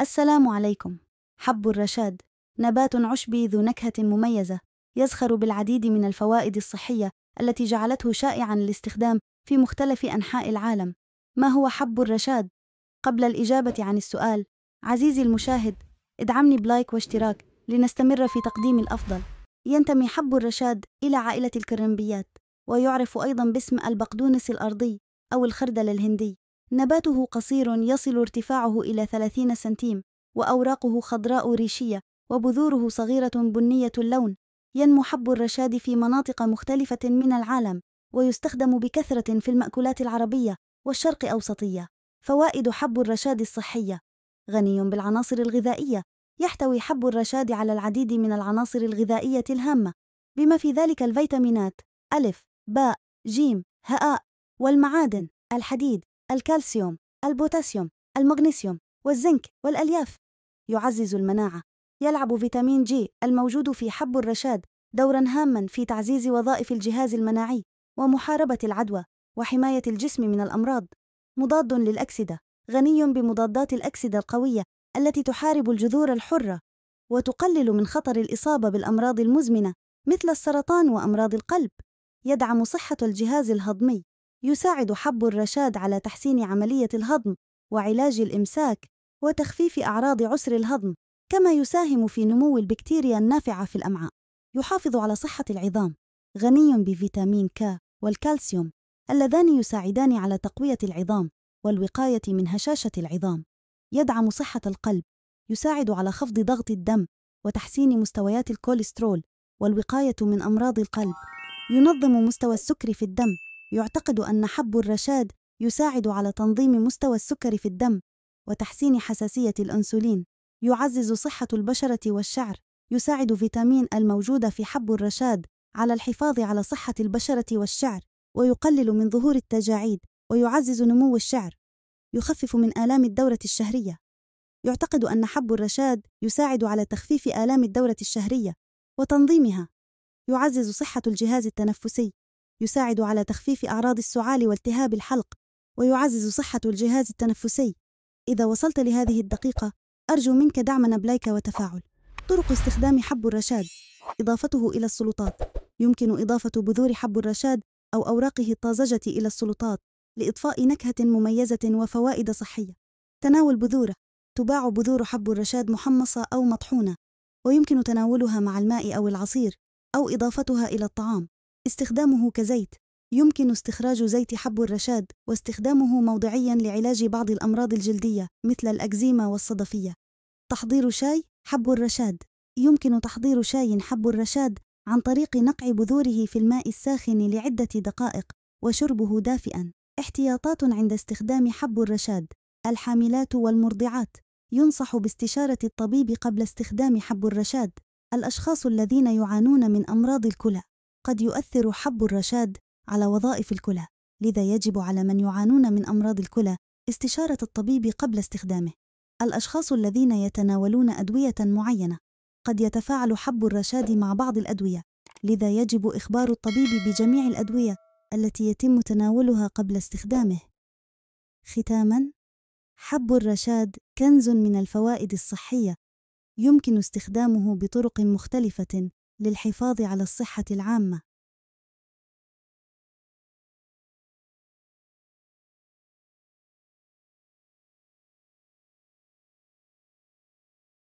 السلام عليكم حب الرشاد نبات عشبي ذو نكهة مميزة يزخر بالعديد من الفوائد الصحية التي جعلته شائعا الاستخدام في مختلف أنحاء العالم ما هو حب الرشاد؟ قبل الإجابة عن السؤال عزيزي المشاهد ادعمني بلايك واشتراك لنستمر في تقديم الأفضل ينتمي حب الرشاد إلى عائلة الكرنبيات ويعرف أيضا باسم البقدونس الأرضي أو الخردل الهندي نباته قصير يصل ارتفاعه إلى 30 سنتيم وأوراقه خضراء ريشية وبذوره صغيرة بنية اللون ينمو حب الرشاد في مناطق مختلفة من العالم ويستخدم بكثرة في المأكولات العربية والشرق أوسطية فوائد حب الرشاد الصحية غني بالعناصر الغذائية يحتوي حب الرشاد على العديد من العناصر الغذائية الهامة بما في ذلك الفيتامينات ألف باء جيم هاء والمعادن الحديد الكالسيوم البوتاسيوم المغنيسيوم والزنك والألياف يعزز المناعة يلعب فيتامين جي الموجود في حب الرشاد دورا هاما في تعزيز وظائف الجهاز المناعي ومحاربة العدوى وحماية الجسم من الأمراض مضاد للأكسدة غني بمضادات الأكسدة القوية التي تحارب الجذور الحرة وتقلل من خطر الإصابة بالأمراض المزمنة مثل السرطان وأمراض القلب يدعم صحة الجهاز الهضمي يساعد حب الرشاد على تحسين عملية الهضم وعلاج الإمساك وتخفيف أعراض عسر الهضم كما يساهم في نمو البكتيريا النافعة في الأمعاء يحافظ على صحة العظام غني بفيتامين ك والكالسيوم اللذان يساعدان على تقوية العظام والوقاية من هشاشة العظام يدعم صحة القلب يساعد على خفض ضغط الدم وتحسين مستويات الكوليسترول والوقاية من أمراض القلب ينظم مستوى السكر في الدم يعتقد أن حب الرشاد يساعد على تنظيم مستوى السكر في الدم وتحسين حساسية الأنسولين يعزز صحة البشرة والشعر يساعد فيتامين الموجودة في حب الرشاد على الحفاظ على صحة البشرة والشعر ويقلل من ظهور التجاعيد ويعزز نمو الشعر يخفف من آلام الدورة الشهرية يعتقد أن حب الرشاد يساعد على تخفيف آلام الدورة الشهرية وتنظيمها يعزز صحة الجهاز التنفسي يساعد على تخفيف أعراض السعال والتهاب الحلق ويعزز صحة الجهاز التنفسي إذا وصلت لهذه الدقيقة أرجو منك دعم نبلايك وتفاعل طرق استخدام حب الرشاد إضافته إلى السلطات يمكن إضافة بذور حب الرشاد أو أوراقه الطازجة إلى السلطات لإضفاء نكهة مميزة وفوائد صحية تناول بذوره تباع بذور حب الرشاد محمصة أو مطحونة ويمكن تناولها مع الماء أو العصير أو إضافتها إلى الطعام استخدامه كزيت يمكن استخراج زيت حب الرشاد واستخدامه موضعيا لعلاج بعض الأمراض الجلدية مثل الأكزيما والصدفية تحضير شاي حب الرشاد يمكن تحضير شاي حب الرشاد عن طريق نقع بذوره في الماء الساخن لعدة دقائق وشربه دافئا احتياطات عند استخدام حب الرشاد الحاملات والمرضعات ينصح باستشارة الطبيب قبل استخدام حب الرشاد الأشخاص الذين يعانون من أمراض الكلى قد يؤثر حب الرشاد على وظائف الكلى لذا يجب على من يعانون من أمراض الكلى استشارة الطبيب قبل استخدامه الأشخاص الذين يتناولون أدوية معينة قد يتفاعل حب الرشاد مع بعض الأدوية لذا يجب إخبار الطبيب بجميع الأدوية التي يتم تناولها قبل استخدامه ختاما حب الرشاد كنز من الفوائد الصحية يمكن استخدامه بطرق مختلفة للحفاظ على الصحة العامة